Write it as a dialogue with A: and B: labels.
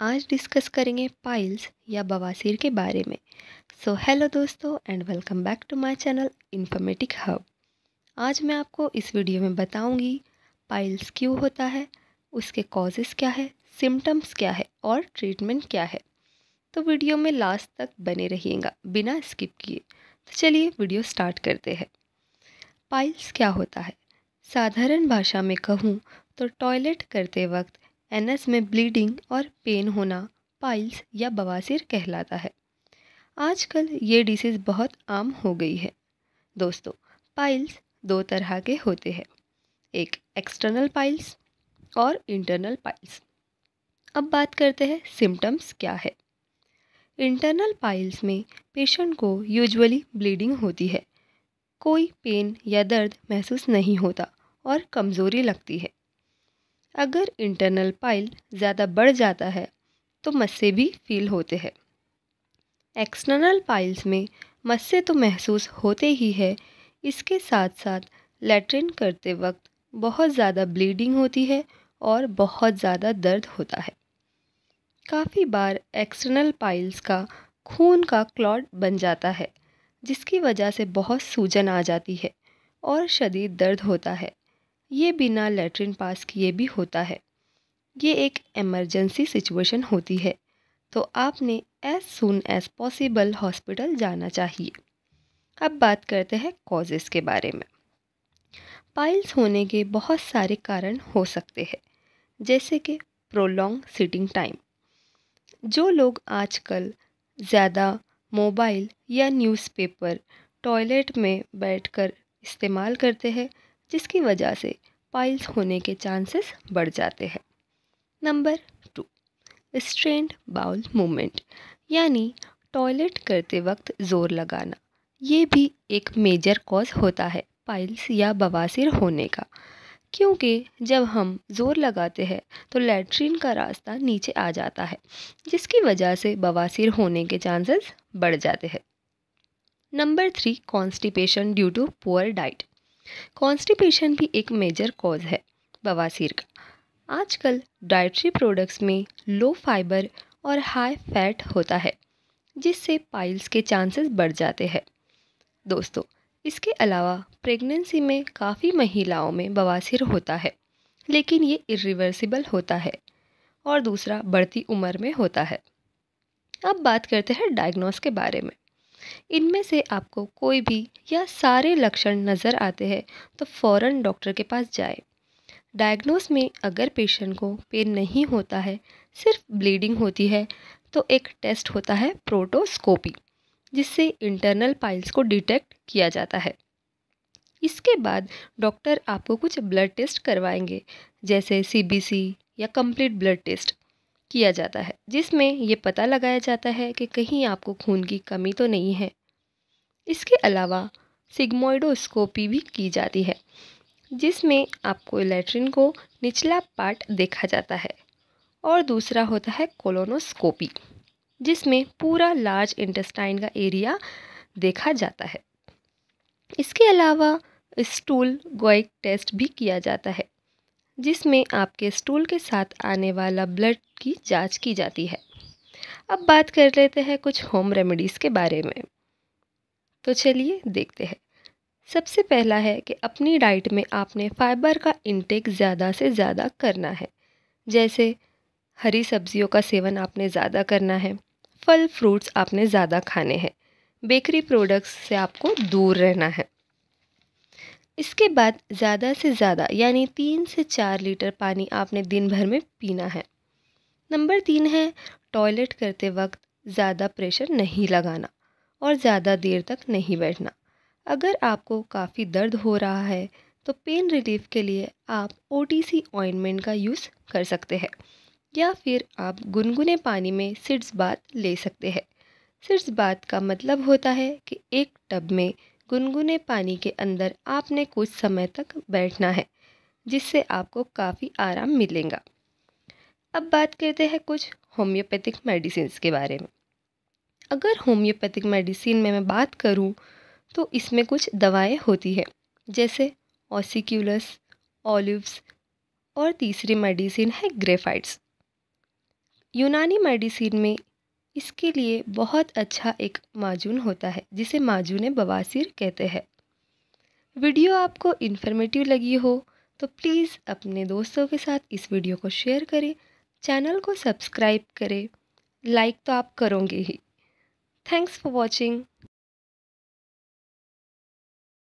A: आज डिस्कस करेंगे पाइल्स या बवासीर के बारे में सो so, हेलो दोस्तों and welcome back to my channel informatic hub आज मैं आपको इस वीडियो में बताऊंगी पाइल्स क्यों होता है उसके कॉजेस क्या है सिम्टम्स क्या है और ट्रीटमेंट क्या है तो वीडियो में लास्ट तक बने रहिएगा बिना स्किप किए तो चलिए वीडियो स्टार्ट करते हैं पाइल्स क्या होता है साधारण भाषा में कहूँ तो टॉयलेट करते वक्त एनएस में ब्लीडिंग और पेन होना पाइल्स या बवासीर कहलाता है आजकल ये डिसीज़ बहुत आम हो गई है दोस्तों पाइल्स दो तरह के होते हैं एक एक्सटर्नल पाइल्स और इंटरनल पाइल्स अब बात करते हैं सिम्टम्स क्या है इंटरनल पाइल्स में पेशेंट को यूजुअली ब्लीडिंग होती है कोई पेन या दर्द महसूस नहीं होता और कमज़ोरी लगती है अगर इंटरनल पाइल ज़्यादा बढ़ जाता है तो मस्से भी फील होते हैं एक्सटर्नल पाइल्स में मस्से तो महसूस होते ही है इसके साथ साथ लेटरिन करते वक्त बहुत ज़्यादा ब्लीडिंग होती है और बहुत ज़्यादा दर्द होता है काफ़ी बार एक्सटर्नल पाइल्स का खून का क्लॉट बन जाता है जिसकी वजह से बहुत सूजन आ जाती है और शदीद दर्द होता है ये बिना लेटरिन पास किए भी होता है ये एक एमरजेंसी सिचुएशन होती है तो आपने as soon as possible hospital जाना चाहिए अब बात करते हैं कॉजेस के बारे में पाइल्स होने के बहुत सारे कारण हो सकते हैं जैसे कि प्रोलॉन्ग सिटिंग टाइम जो लोग आजकल ज़्यादा मोबाइल या न्यूज़पेपर टॉयलेट में बैठकर इस्तेमाल करते हैं जिसकी वजह से पाइल्स होने के चांसेस बढ़ जाते हैं number two strained bowel movement यानी टॉयलेट करते वक्त ज़ोर लगाना ये भी एक मेजर कॉज होता है पाइल्स या बवासिर होने का क्योंकि जब हम ज़ोर लगाते हैं तो लेट्रीन का रास्ता नीचे आ जाता है जिसकी वजह से बवासिर होने के चांसेस बढ़ जाते हैं number three constipation due to poor diet constipation भी एक मेजर कॉज है बवासीर का आजकल डाइट्री प्रोडक्ट्स में लो फाइबर और हाई फैट होता है जिससे पाइल्स के चांसेस बढ़ जाते हैं दोस्तों इसके अलावा प्रेगनेंसी में काफ़ी महिलाओं में बवासीर होता है लेकिन ये इरिवर्सिबल होता है और दूसरा बढ़ती उम्र में होता है अब बात करते हैं डायग्नोस के बारे में इनमें से आपको कोई भी या सारे लक्षण नज़र आते हैं तो फ़ौर डॉक्टर के पास जाए डायग्नोस में अगर पेशेंट को पेन नहीं होता है सिर्फ ब्लीडिंग होती है तो एक टेस्ट होता है प्रोटोस्कोपी जिससे इंटरनल पाइल्स को डिटेक्ट किया जाता है इसके बाद डॉक्टर आपको कुछ ब्लड टेस्ट करवाएंगे जैसे सीबीसी या कंप्लीट ब्लड टेस्ट किया जाता है जिसमें ये पता लगाया जाता है कि कहीं आपको खून की कमी तो नहीं है इसके अलावा सिग्मोइडोस्कोपी भी की जाती है जिसमें आपको लेटरिन को निचला पार्ट देखा जाता है और दूसरा होता है कोलोनोस्कोपी जिसमें पूरा लार्ज इंटेस्टाइन का एरिया देखा जाता है इसके अलावा स्टूल गोइक टेस्ट भी किया जाता है जिसमें आपके स्टूल के साथ आने वाला ब्लड की जांच की जाती है अब बात कर लेते हैं कुछ होम रेमेडीज़ के बारे में तो चलिए देखते हैं सबसे पहला है कि अपनी डाइट में आपने फाइबर का इंटेक ज़्यादा से ज़्यादा करना है जैसे हरी सब्जियों का सेवन आपने ज़्यादा करना है फल फ्रूट्स आपने ज़्यादा खाने हैं बेकरी प्रोडक्ट्स से आपको दूर रहना है इसके बाद ज़्यादा से ज़्यादा यानी तीन से चार लीटर पानी आपने दिन भर में पीना है नंबर तीन है टॉयलेट करते वक्त ज़्यादा प्रेशर नहीं लगाना और ज़्यादा देर तक नहीं बैठना अगर आपको काफ़ी दर्द हो रहा है तो पेन रिलीफ के लिए आप ओ ऑइंटमेंट का यूज़ कर सकते हैं या फिर आप गुनगुने पानी में सिड्स बात ले सकते हैं सिड्स बात का मतलब होता है कि एक टब में गुनगुने पानी के अंदर आपने कुछ समय तक बैठना है जिससे आपको काफ़ी आराम मिलेगा अब बात करते हैं कुछ होम्योपैथिक मेडिसिन के बारे में अगर होम्योपैथिक मेडिसिन में मैं बात करूँ तो इसमें कुछ दवाएं होती है जैसे ऑसिक्यूलस ऑलिव्स और तीसरी मेडिसिन है ग्रेफाइट्स यूनानी मेडिसिन में इसके लिए बहुत अच्छा एक माजून होता है जिसे माजून बवासीर कहते हैं वीडियो आपको इन्फॉर्मेटिव लगी हो तो प्लीज़ अपने दोस्तों के साथ इस वीडियो को शेयर करें चैनल को सब्सक्राइब करें लाइक तो आप करोगे ही थैंक्स फॉर वॉचिंग